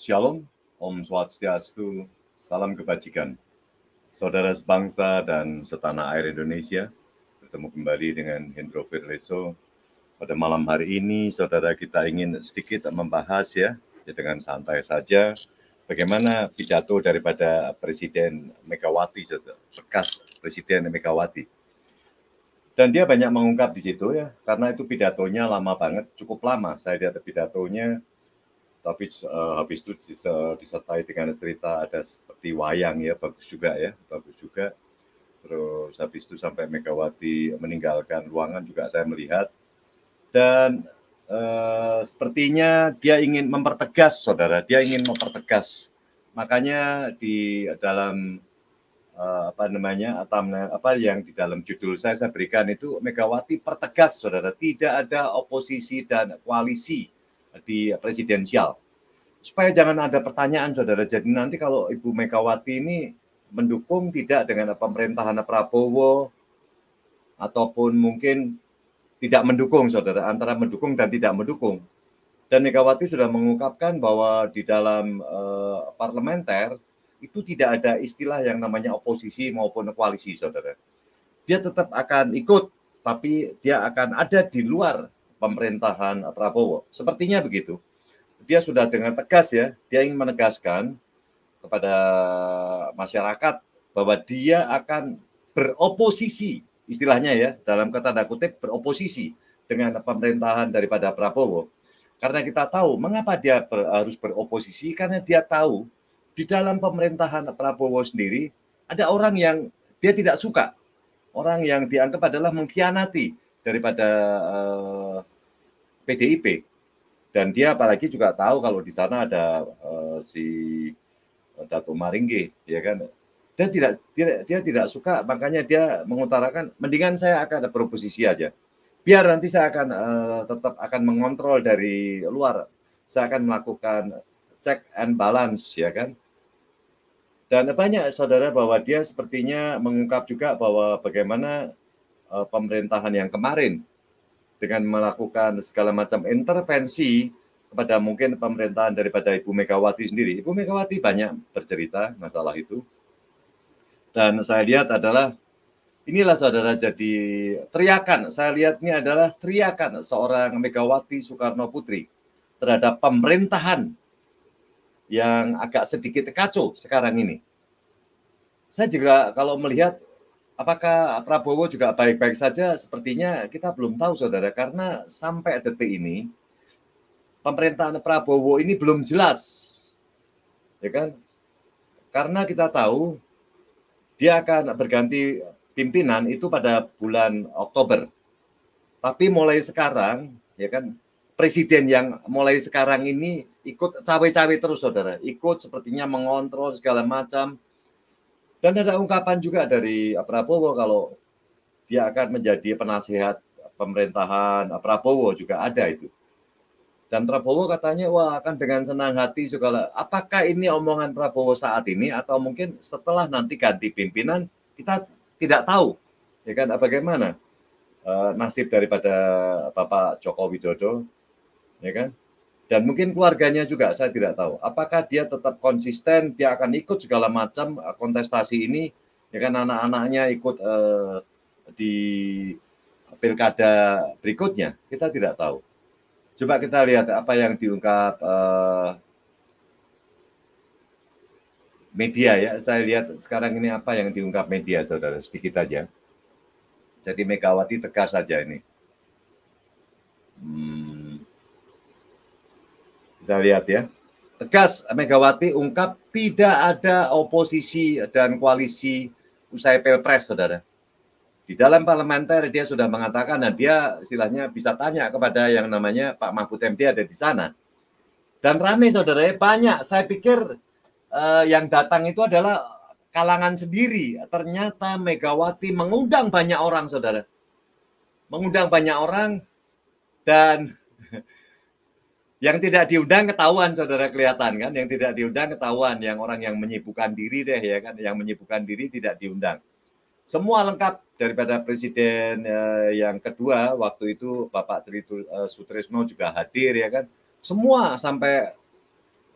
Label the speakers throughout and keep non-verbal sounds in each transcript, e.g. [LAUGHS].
Speaker 1: Shalom, Om Swastiastu, salam kebajikan. Saudara sebangsa dan setanah air Indonesia, bertemu kembali dengan Hendro Firleso. Pada malam hari ini, saudara kita ingin sedikit membahas ya, ya dengan santai saja, bagaimana pidato daripada Presiden Megawati, bekas Presiden Megawati. Dan dia banyak mengungkap di situ ya, karena itu pidatonya lama banget, cukup lama. Saya lihat pidatonya tapi uh, habis itu eh, disertai dengan cerita ada seperti wayang ya bagus juga ya bagus juga terus habis itu sampai Megawati meninggalkan ruangan juga saya melihat dan uh, sepertinya dia ingin mempertegas saudara dia ingin mempertegas makanya di dalam uh, apa namanya atau apa yang di dalam judul saya saya berikan itu Megawati pertegas saudara tidak ada oposisi dan koalisi di presidensial. Supaya jangan ada pertanyaan, saudara. Jadi nanti kalau Ibu Megawati ini mendukung tidak dengan pemerintahan Prabowo, ataupun mungkin tidak mendukung, saudara, antara mendukung dan tidak mendukung. Dan Megawati sudah mengungkapkan bahwa di dalam uh, parlementer itu tidak ada istilah yang namanya oposisi maupun koalisi, saudara. Dia tetap akan ikut, tapi dia akan ada di luar pemerintahan Prabowo. Sepertinya begitu. Dia sudah dengan tegas ya, dia ingin menegaskan kepada masyarakat bahwa dia akan beroposisi, istilahnya ya, dalam kata kutip beroposisi dengan pemerintahan daripada Prabowo. Karena kita tahu mengapa dia ber, harus beroposisi, karena dia tahu di dalam pemerintahan Prabowo sendiri ada orang yang dia tidak suka, orang yang dianggap adalah mengkhianati daripada eh, PDIP dan dia apalagi juga tahu kalau di sana ada uh, si eh, Dato Maringge ya kan dia tidak dia, dia tidak suka makanya dia mengutarakan mendingan saya akan ada proposisi aja biar nanti saya akan uh, tetap akan mengontrol dari luar saya akan melakukan check and balance ya kan dan banyak saudara bahwa dia sepertinya mengungkap juga bahwa bagaimana uh, pemerintahan yang kemarin dengan melakukan segala macam intervensi kepada mungkin pemerintahan daripada Ibu Megawati sendiri. Ibu Megawati banyak bercerita masalah itu. Dan saya lihat adalah inilah saudara jadi teriakan. Saya lihat ini adalah teriakan seorang Megawati Soekarno Putri terhadap pemerintahan yang agak sedikit kacau sekarang ini. Saya juga kalau melihat Apakah Prabowo juga baik-baik saja? Sepertinya kita belum tahu, saudara, karena sampai detik ini pemerintahan Prabowo ini belum jelas, ya kan? Karena kita tahu dia akan berganti pimpinan itu pada bulan Oktober. Tapi mulai sekarang, ya kan, presiden yang mulai sekarang ini ikut cawe-cawe terus, saudara. Ikut sepertinya mengontrol segala macam, dan ada ungkapan juga dari eh, Prabowo kalau dia akan menjadi penasehat pemerintahan eh, Prabowo juga ada itu. Dan Prabowo katanya, wah akan dengan senang hati segala. Apakah ini omongan Prabowo saat ini atau mungkin setelah nanti ganti pimpinan kita tidak tahu, ya kan? Eh, bagaimana nasib daripada Bapak Joko Widodo, ya kan? dan mungkin keluarganya juga saya tidak tahu apakah dia tetap konsisten dia akan ikut segala macam eh, kontestasi ini ya kan anak-anaknya ikut eh, di pilkada berikutnya kita tidak tahu coba kita lihat apa yang diungkap eh, media ya saya lihat sekarang ini apa yang diungkap media saudara sedikit aja jadi Megawati tegas saja ini hmm. Kita lihat ya. Tegas Megawati ungkap tidak ada oposisi dan koalisi usai pilpres, saudara. Di dalam parlementer dia sudah mengatakan, nah dia istilahnya bisa tanya kepada yang namanya Pak Mahfud MD ada di sana. Dan ramai saudara, ya. banyak. Saya pikir eh, yang datang itu adalah kalangan sendiri. Ternyata Megawati mengundang banyak orang, saudara. Mengundang banyak orang dan [LAUGHS] yang tidak diundang ketahuan saudara kelihatan kan yang tidak diundang ketahuan yang orang yang menyibukkan diri deh ya kan yang menyibukkan diri tidak diundang semua lengkap daripada presiden eh, yang kedua waktu itu Bapak Tritul eh, Sutrisno juga hadir ya kan semua sampai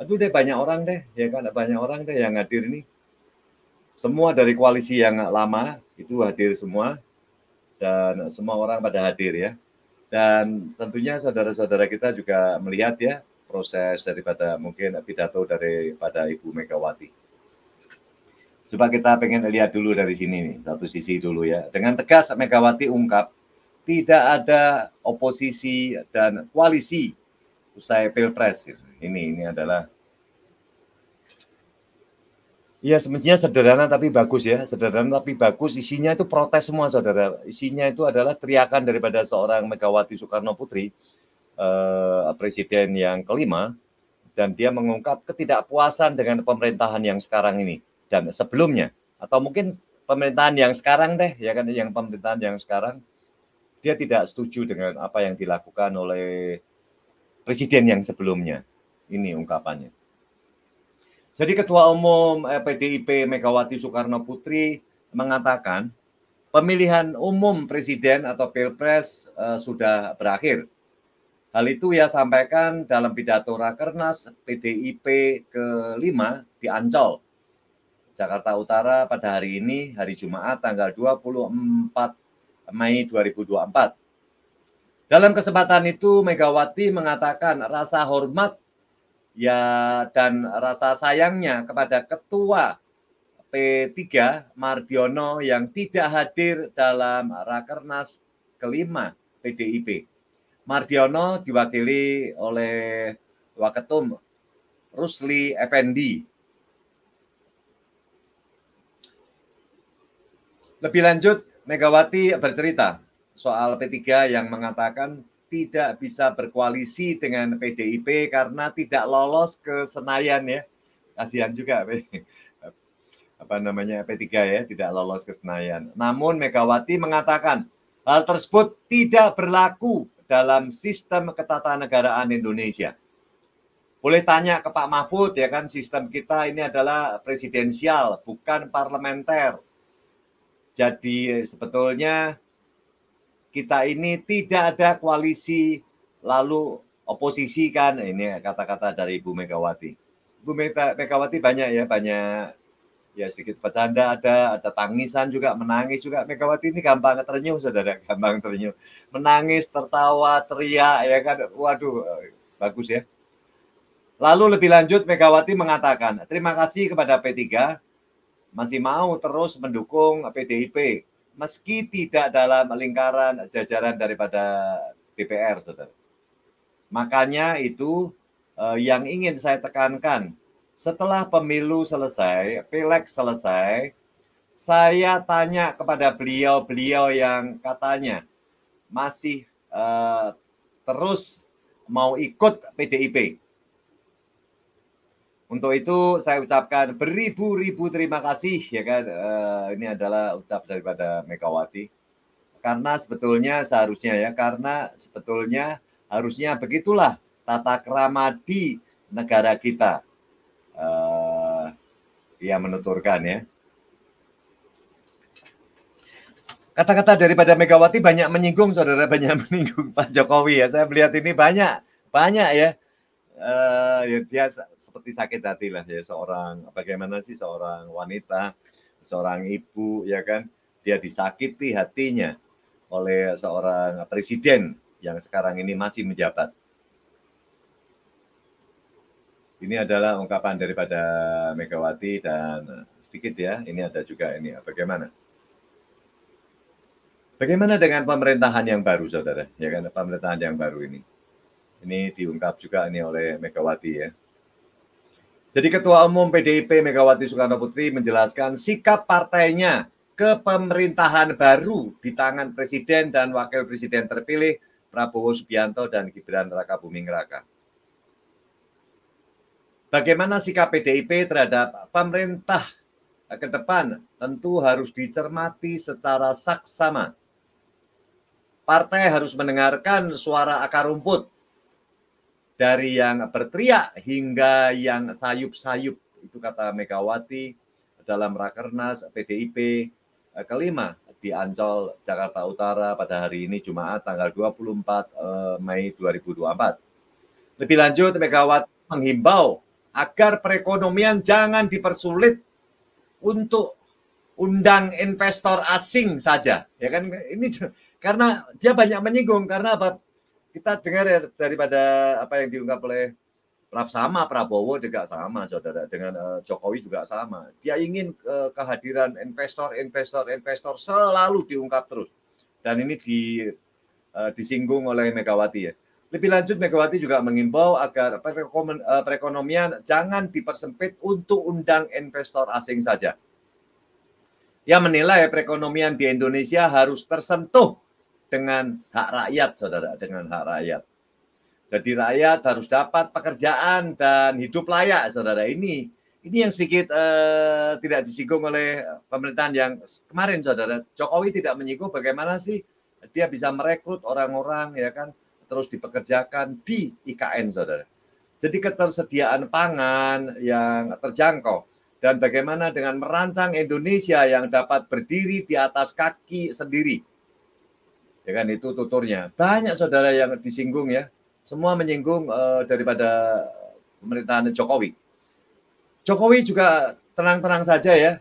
Speaker 1: aduh deh banyak orang deh ya kan banyak orang deh yang hadir ini semua dari koalisi yang lama itu hadir semua dan semua orang pada hadir ya dan tentunya saudara-saudara kita juga melihat ya proses daripada mungkin pidato daripada Ibu Megawati. Coba kita pengen lihat dulu dari sini nih, satu sisi dulu ya. Dengan tegas Megawati ungkap, tidak ada oposisi dan koalisi usai pilpres. Ini ini adalah Iya, semestinya sederhana tapi bagus ya. Sederhana tapi bagus. Isinya itu protes semua, saudara. Isinya itu adalah teriakan daripada seorang Megawati Soekarno Putri, eh, presiden yang kelima, dan dia mengungkap ketidakpuasan dengan pemerintahan yang sekarang ini dan sebelumnya, atau mungkin pemerintahan yang sekarang deh, ya kan, yang pemerintahan yang sekarang, dia tidak setuju dengan apa yang dilakukan oleh presiden yang sebelumnya. Ini ungkapannya. Jadi Ketua Umum PDIP eh, Megawati Soekarno Putri mengatakan pemilihan umum presiden atau pilpres eh, sudah berakhir. Hal itu ia sampaikan dalam pidato Rakernas PDIP ke lima di Ancol, Jakarta Utara pada hari ini, hari Jumat tanggal 24 Mei 2024. Dalam kesempatan itu Megawati mengatakan rasa hormat ya dan rasa sayangnya kepada ketua P3 Mardiono yang tidak hadir dalam Rakernas kelima PDIP. Mardiono diwakili oleh Waketum Rusli Effendi. Lebih lanjut, Megawati bercerita soal P3 yang mengatakan tidak bisa berkoalisi dengan PDIP karena tidak lolos ke Senayan ya. Kasihan juga apa namanya P3 ya tidak lolos ke Senayan. Namun Megawati mengatakan hal tersebut tidak berlaku dalam sistem ketatanegaraan Indonesia. Boleh tanya ke Pak Mahfud ya kan sistem kita ini adalah presidensial bukan parlementer. Jadi sebetulnya kita ini tidak ada koalisi lalu oposisi kan ini kata-kata dari Ibu Megawati. Ibu Megawati banyak ya banyak ya sedikit bercanda ada ada tangisan juga menangis juga Megawati ini gampang ternyuh saudara [LAUGHS] gampang ternyuh menangis tertawa teriak ya kan waduh bagus ya lalu lebih lanjut Megawati mengatakan terima kasih kepada P3 masih mau terus mendukung PDIP meski tidak dalam lingkaran jajaran daripada DPR, saudara. Makanya itu eh, yang ingin saya tekankan. Setelah pemilu selesai, pileg selesai, saya tanya kepada beliau-beliau yang katanya masih eh, terus mau ikut PDIP. Untuk itu saya ucapkan beribu-ribu terima kasih ya kan. Uh, ini adalah ucap daripada Megawati. Karena sebetulnya seharusnya ya, karena sebetulnya harusnya begitulah tata kerama di negara kita. Uh, ia menuturkan ya. Kata-kata daripada Megawati banyak menyinggung saudara, banyak [LAUGHS] menyinggung Pak Jokowi ya. Saya melihat ini banyak, banyak ya uh, ya dia seperti sakit hati lah ya seorang bagaimana sih seorang wanita, seorang ibu ya kan dia disakiti hatinya oleh seorang presiden yang sekarang ini masih menjabat. Ini adalah ungkapan daripada Megawati dan eh, sedikit ya, ini ada juga ini eh, bagaimana? Bagaimana dengan pemerintahan yang baru, saudara? Ya kan, pemerintahan yang baru ini. Ini diungkap juga ini oleh Megawati ya. Jadi Ketua Umum PDIP Megawati Soekarno Putri menjelaskan sikap partainya ke pemerintahan baru di tangan Presiden dan Wakil Presiden terpilih Prabowo Subianto dan Gibran Raka Buming Raka. Bagaimana sikap PDIP terhadap pemerintah ke depan tentu harus dicermati secara saksama. Partai harus mendengarkan suara akar rumput dari yang berteriak hingga yang sayup-sayup itu kata Megawati dalam rakernas PDIP eh, kelima di Ancol Jakarta Utara pada hari ini Jumat tanggal 24 eh, Mei 2024. Lebih lanjut Megawati menghimbau agar perekonomian jangan dipersulit untuk undang investor asing saja ya kan ini karena dia banyak menyinggung karena apa kita dengar ya daripada apa yang diungkap oleh sama Prabowo juga sama saudara dengan uh, Jokowi juga sama dia ingin uh, kehadiran investor investor investor selalu diungkap terus dan ini di uh, disinggung oleh Megawati ya lebih lanjut Megawati juga mengimbau agar perekonomian jangan dipersempit untuk undang investor asing saja ia menilai perekonomian di Indonesia harus tersentuh dengan hak rakyat, saudara, dengan hak rakyat. Jadi rakyat harus dapat pekerjaan dan hidup layak, saudara. Ini ini yang sedikit eh, tidak disinggung oleh pemerintahan yang kemarin, saudara. Jokowi tidak menyinggung bagaimana sih dia bisa merekrut orang-orang, ya kan, terus dipekerjakan di IKN, saudara. Jadi ketersediaan pangan yang terjangkau dan bagaimana dengan merancang Indonesia yang dapat berdiri di atas kaki sendiri ya kan itu tuturnya. Banyak saudara yang disinggung ya, semua menyinggung uh, daripada pemerintahan Jokowi. Jokowi juga tenang-tenang saja ya.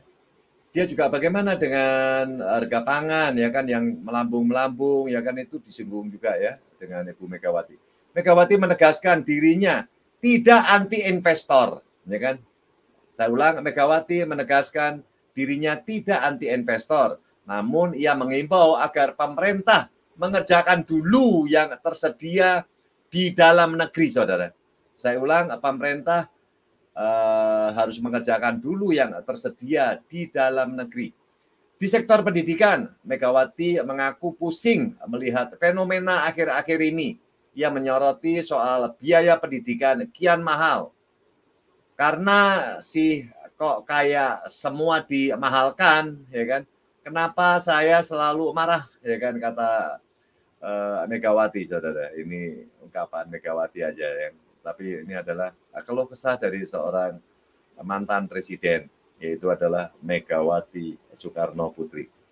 Speaker 1: Dia juga bagaimana dengan harga pangan ya kan yang melambung-melambung ya kan itu disinggung juga ya dengan Ibu Megawati. Megawati menegaskan dirinya tidak anti investor, ya kan? Saya ulang, Megawati menegaskan dirinya tidak anti investor, namun ia mengimbau agar pemerintah mengerjakan dulu yang tersedia di dalam negeri, saudara. Saya ulang, pemerintah eh, harus mengerjakan dulu yang tersedia di dalam negeri. Di sektor pendidikan, Megawati mengaku pusing melihat fenomena akhir-akhir ini ia menyoroti soal biaya pendidikan kian mahal. Karena sih kok kayak semua dimahalkan, ya kan? kenapa saya selalu marah ya kan kata uh, Megawati saudara ini ungkapan Megawati aja yang tapi ini adalah eh, keluh kesah dari seorang mantan presiden yaitu adalah Megawati Soekarno Putri.